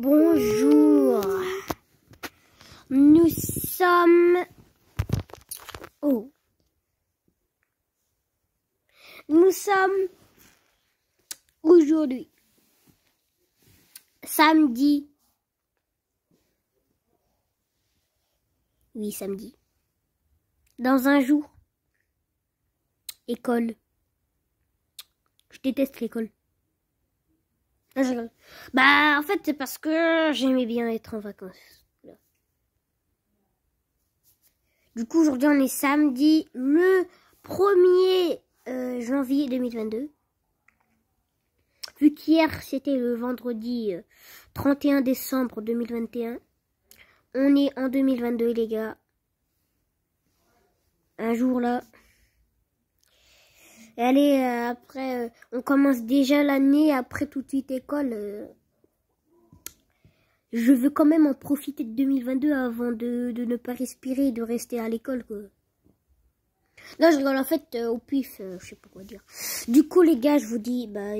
Bonjour. Nous sommes oh, Nous sommes aujourd'hui samedi. Oui, samedi. Dans un jour. École. Je déteste l'école. Bah, en fait, c'est parce que j'aimais bien être en vacances. Du coup, aujourd'hui, on est samedi, le 1er euh, janvier 2022. Vu qu'hier, c'était le vendredi 31 euh, décembre 2021. On est en 2022, les gars. Un jour là allez, euh, après, euh, on commence déjà l'année, après tout de suite école. Euh. je veux quand même en profiter de 2022 avant de, de ne pas respirer et de rester à l'école, quoi. Non, je dois en fait, au pif, je sais pas quoi dire. Du coup, les gars, je vous dis, bah.